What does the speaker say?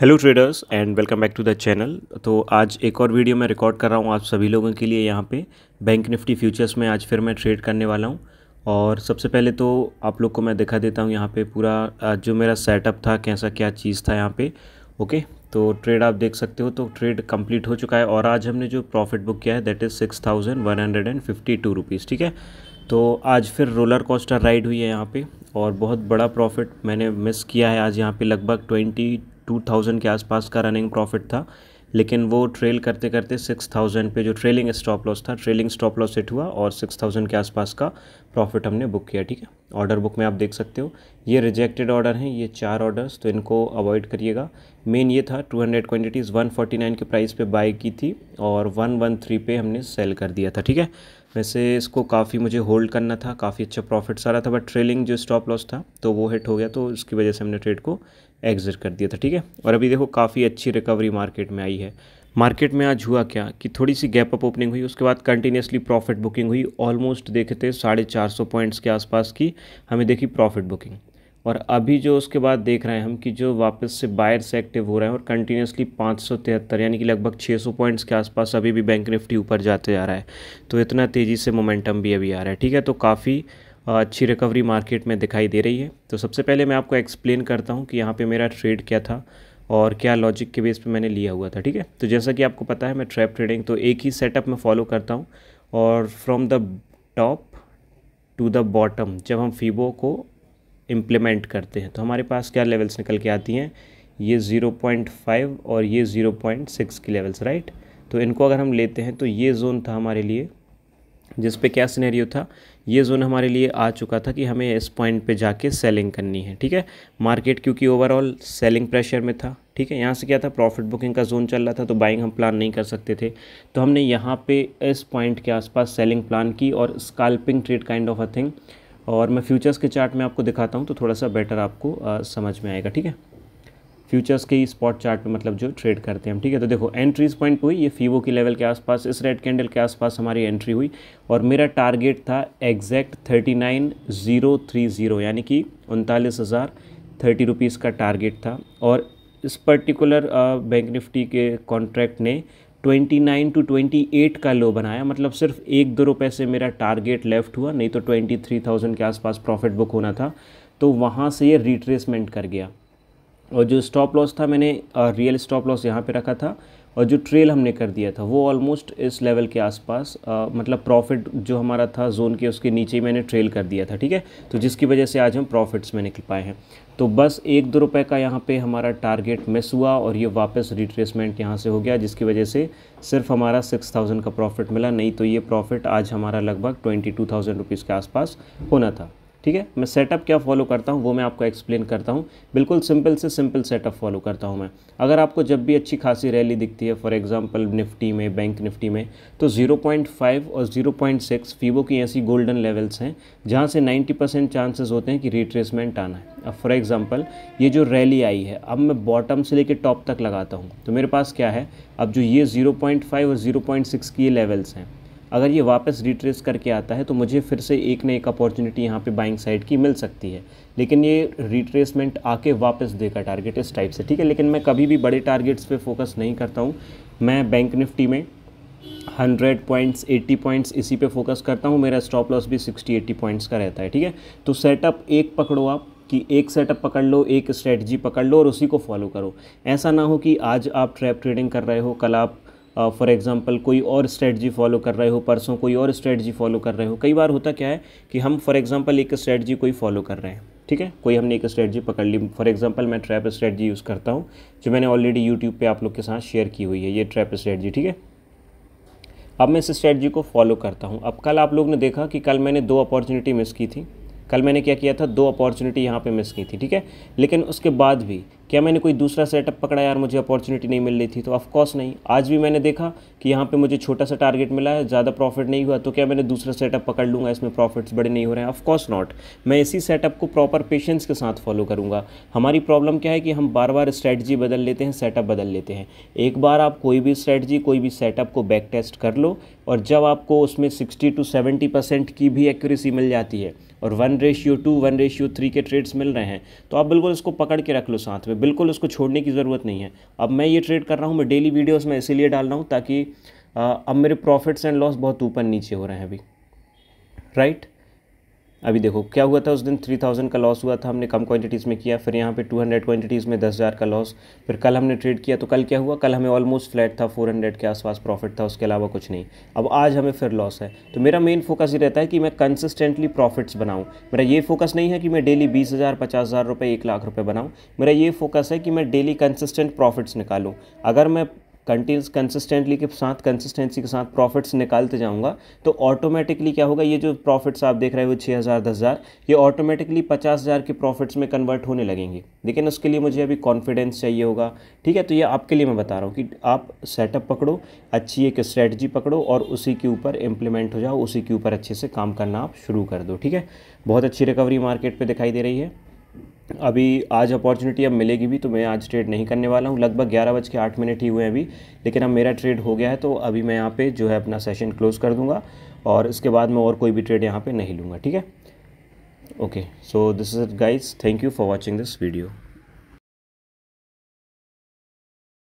hello traders and welcome back to the channel तो आज एक और वीडियो मैं रिकॉर्ड कर रहा हूँ आप सभी लोगों के लिए यहाँ पे बैंक निफ्टी फ्यूचर्स में आज फिर मैं ट्रेड करने वाला हूँ और सबसे पहले तो आप लोग को मैं दिखा देता हूँ यहाँ पे पूरा जो मेरा सेटअप था कैसा क्या चीज़ था यहाँ पे ओके तो ट्रेड आप देख सकते हो तो ट्रेड कम्प्लीट हो चुका है और आज हमने जो प्रॉफिट बुक किया है that is six thousand one hundred and fifty two rupees ठीक है तो आज फिर रोलर कॉस्टर राइड हुई है यहाँ पर और बहुत बड़ा प्रॉफिट मैंने मिस किया है आज यहाँ पर लगभग ट्वेंटी टू थाउजेंड के आसपास का रनिंग प्रॉफिट था लेकिन वो ट्रेल करते करते सिक्स थाउजेंड पे जो ट्रेलिंग स्टॉप लॉस था ट्रेलिंग स्टॉप लॉस सेट हुआ और सिक्स थाउजेंड के आसपास का प्रॉफिट हमने बुक किया ठीक है ऑर्डर बुक में आप देख सकते हो ये रिजेक्टेड ऑर्डर हैं ये चार ऑर्डर्स तो इनको अवॉइड करिएगा मेन ये था two hundred quantities one forty nine के प्राइस पे बाई की थी और वन वन थ्री पे हमने सेल कर दिया था ठीक है वैसे इसको काफ़ी मुझे होल्ड करना था काफ़ी अच्छा प्रॉफिट आ रहा था बट ट्रेलिंग जो स्टॉप लॉस था तो वो हिट हो गया तो उसकी वजह से हमने ट्रेड को एग्जिट कर दिया था ठीक है और अभी देखो काफ़ी अच्छी रिकवरी मार्केट में आई है मार्केट में आज हुआ क्या कि थोड़ी सी गैप अप ओपनिंग हुई उसके बाद कंटिन्यूसली प्रॉफिट बुकिंग हुई ऑलमोस्ट देखे थे साढ़े चार सौ पॉइंट्स के आसपास की हमें देखी प्रॉफिट बुकिंग और अभी जो उसके बाद देख रहे हैं हम कि जो वापस से बायर से एक्टिव हो रहे हैं और कंटिन्यूसली पाँच सौ तिहत्तर यानी कि लगभग छः सौ पॉइंट्स के आसपास अभी भी बैंक निफ्टी ऊपर जाते जा रहा है तो इतना तेज़ी से मोमेंटम भी अभी आ रहा है ठीक है तो काफ़ी अच्छी रिकवरी मार्केट में दिखाई दे रही है तो सबसे पहले मैं आपको एक्सप्लेन करता हूँ कि यहाँ पर मेरा ट्रेड क्या था और क्या लॉजिक के बेस पर मैंने लिया हुआ था ठीक है तो जैसा कि आपको पता है मैं ट्रैप ट्रेडिंग तो एक ही सेटअप में फॉलो करता हूँ और from the top to the bottom जब हम फीबो को इम्प्लीमेंट करते हैं तो हमारे पास क्या लेवल्स निकल के आती हैं ये ज़ीरो पॉइंट फाइव और ये ज़ीरो पॉइंट सिक्स की लेवल्स राइट तो इनको अगर हम लेते हैं तो ये जोन था हमारे लिए जिस पे क्या सिनेरियो था ये जोन हमारे लिए आ चुका था कि हमें इस पॉइंट पे जाके सेलिंग करनी है ठीक है मार्केट क्योंकि ओवरऑल सेलिंग प्रेशर में था ठीक है यहाँ से क्या था प्रॉफिट बुकिंग का जोन चल रहा था तो बाइंग हम प्लान नहीं कर सकते थे तो हमने यहाँ पे इस पॉइंट के आसपास सेलिंग प्लान की और scalping trade kind of a thing और मैं फ्यूचर्स के चार्ट में आपको दिखाता हूँ तो थोड़ा सा बेटर आपको आ, समझ में आएगा ठीक है फ्यूचर्स के ही स्पॉट चार्ट में मतलब जो ट्रेड करते हैं ठीक है तो देखो एंट्रीज पॉइंट हुई ये फीवो की लेवल के आसपास इस रेड कैंडल के आसपास हमारी एंट्री हुई और मेरा टारगेट था exact thirty nine zero three zero यानी कि उनतालीस हज़ार थर्टी रुपीज़ का टारगेट था और इस पर्टिकुलर बैंक निफ्टी के कॉन्ट्रैक्ट ने 29 टू 28 का लो बनाया मतलब सिर्फ एक दो रुपए से मेरा टारगेट लेफ्ट हुआ नहीं तो 23,000 के आसपास प्रॉफिट बुक होना था तो वहाँ से ये रिट्रेसमेंट कर गया और जो स्टॉप लॉस था मैंने रियल स्टॉप लॉस यहाँ पे रखा था और जो ट्रेल हमने कर दिया था वो ऑलमोस्ट इस लेवल के आसपास मतलब प्रॉफिट जो हमारा था जोन के उसके नीचे मैंने ट्रेल कर दिया था ठीक है तो जिसकी वजह से आज हम प्रॉफिट्स में निकल पाए हैं तो बस एक दो रुपये का यहाँ पे हमारा टारगेट मिस हुआ और ये वापस रिट्रेसमेंट यहाँ से हो गया जिसकी वजह से सिर्फ हमारा सिक्स थाउजेंड का प्रॉफिट मिला नहीं तो ये प्रॉफिट आज हमारा लगभग ट्वेंटी टू थाउजेंड रुपीज़ के आसपास होना था ठीक है मैं सेटअप क्या फॉलो करता हूँ वो मैं आपको एक्सप्लेन करता हूँ बिल्कुल सिंपल से सिंपल सेटअप फॉलो करता हूँ मैं अगर आपको जब भी अच्छी खासी रैली दिखती है फॉर एग्जांपल निफ्टी में बैंक निफ्टी में तो 0.5 और 0.6 फीबो की ऐसी गोल्डन लेवल्स हैं जहाँ से नाइन्टी परसेंट चांसेस होते हैं कि रिट्रेसमेंट आना है अब फॉर एग्ज़ाम्पल ये जो रैली आई है अब मैं बॉटम से लेकर टॉप तक लगाता हूँ तो मेरे पास क्या है अब जो ये ज़ीरो और ज़ीरो की ये लेवल्स हैं अगर ये वापस रिट्रेस करके आता है तो मुझे फिर से एक न एक अपॉर्चुनिटी यहाँ पे बाइंग साइड की मिल सकती है लेकिन ये रिट्रेसमेंट आके वापस देगा टारगेट इस टाइप से ठीक है लेकिन मैं कभी भी बड़े टारगेट्स पे फोकस नहीं करता हूँ मैं बैंक निफ्टी में हंड्रेड पॉइंट्स एट्टी पॉइंट्स इसी पे फोकस करता हूँ मेरा स्टॉप लॉस भी सिक्सटी एट्टी पॉइंट्स का रहता है ठीक है तो सेटअप एक पकड़ो आप कि एक सेटअप पकड़ लो एक स्ट्रेटजी पकड़ लो और उसी को फॉलो करो ऐसा ना हो कि आज आप ट्रैप ट्रेडिंग कर रहे हो कल आप फॉर एग्ज़ाम्पल कोई और स्ट्रेटजी फॉलो कर रहे हो परसों कोई और स्ट्रेटजी फॉलो कर रहे हो कई बार होता क्या है कि हम फॉर एग्ज़ाम्पल एक स्ट्रेटजी कोई फॉलो कर रहे हैं ठीक है कोई हमने एक स्ट्रेटजी पकड़ ली फॉर एग्जांपल मैं ट्रैप स्ट्रेटजी यूज़ करता हूँ जो मैंने ऑलरेडी यूट्यूब पर आप लोग के साथ शेयर की हुई है ये ट्रैप स्ट्रेटजी ठीक है अब मैं इस स्ट्रेटजी को फॉलो करता हूँ अब कल आप लोग ने देखा कि कल मैंने दो अपॉर्चुनिटी मिस की थी कल मैंने क्या किया था दो अपॉर्चुनिटी यहाँ पे मिस की थी ठीक है लेकिन उसके बाद भी क्या मैंने कोई दूसरा सेटअप पकड़ा यार मुझे अपॉर्चुनिटी नहीं मिल रही थी तो ऑफकोर्स नहीं आज भी मैंने देखा कि यहाँ पे मुझे छोटा सा टारगेट मिला है ज़्यादा प्रॉफिट नहीं हुआ तो क्या मैंने दूसरा सेटअप पकड़ लूँगा इसमें प्रॉफिट्स बड़े नहीं हो रहे हैं ऑफकोर्स नॉट मैं इसी सेटअप को प्रॉपर पेशेंस के साथ फॉलो करूँगा हमारी प्रॉब्लम क्या है कि हम बार बार स्ट्रैटजी बदल लेते हैं सेटअप बदल लेते हैं एक बार आप कोई भी स्ट्रैटजी कोई भी सेटअप को बैक टेस्ट कर लो और जब आपको उसमें सिक्सटी टू सेवेंटी परसेंट की भी एक्यूरेसी मिल जाती है और one ratio two one ratio three के ट्रेड्स मिल रहे हैं तो आप बिल्कुल इसको पकड़ के रख लो साथ में बिल्कुल उसको छोड़ने की ज़रूरत नहीं है अब मैं ये ट्रेड कर रहा हूँ मैं डेली वीडियोस में इसीलिए डाल रहा हूँ ताकि अब मेरे प्रॉफिट्स एंड लॉस बहुत ऊपर नीचे हो रहे हैं अभी राइट अभी देखो क्या हुआ था उस दिन थ्री थाउजेंड का लॉस हुआ था हमने कम क्वांटिटीज़ में किया फिर यहाँ पे टू हंड्रेड क्वांटिटीज़ में दस हज़ार का लॉस फिर कल हमने ट्रेड किया तो कल क्या हुआ कल हमें ऑलमोस्ट फ्लैट था फोर हंड्रेड के आसपास प्रॉफिट था उसके अलावा कुछ नहीं अब आज हमें फिर लॉस है तो मेरा मेन फोकस ये रहता है कि मैं कंसिस्टेंटली प्रॉफिट्स बनाऊँ मेरा ये फोकस नहीं है कि मैं डेली बीस हज़ार पचास हज़ार रुपये एक लाख रुपये बनाऊँ मेरा ये फोकस है कि मैं डेली कंसिस्टेंट प्रॉफिट्स निकालूँ अगर मैं कंटिन्यूस कंसिस्टेंटली के साथ कंसिस्टेंसी के साथ प्रॉफिट्स निकालते जाऊंगा तो ऑटोमेटिकली क्या होगा ये जो प्रॉफिट्स आप देख रहे हो छः हज़ार दस हज़ार ये ऑटोमेटिकली पचास हज़ार के प्रॉफिट्स में कन्वर्ट होने लगेंगे लेकिन उसके लिए मुझे अभी कॉन्फिडेंस चाहिए होगा ठीक है तो ये आपके लिए मैं बता रहा हूँ कि आप सेटअप पकड़ो अच्छी एक स्ट्रैटी पकड़ो और उसी के ऊपर इम्प्लीमेंट हो जाओ उसी के ऊपर अच्छे से काम करना आप शुरू कर दो ठीक है बहुत अच्छी रिकवरी मार्केट पर दिखाई दे रही है अभी आज अपॉर्चुनिटी अब मिलेगी भी तो मैं आज ट्रेड नहीं करने वाला हूँ लगभग ग्यारह बज के आठ मिनट ही हुए हैं अभी लेकिन अब मेरा ट्रेड हो गया है तो अभी मैं यहाँ पे जो है अपना सेशन क्लोज़ कर दूँगा और इसके बाद मैं और कोई भी ट्रेड यहाँ पे नहीं लूँगा ठीक है okay so this is guys thank you for watching this video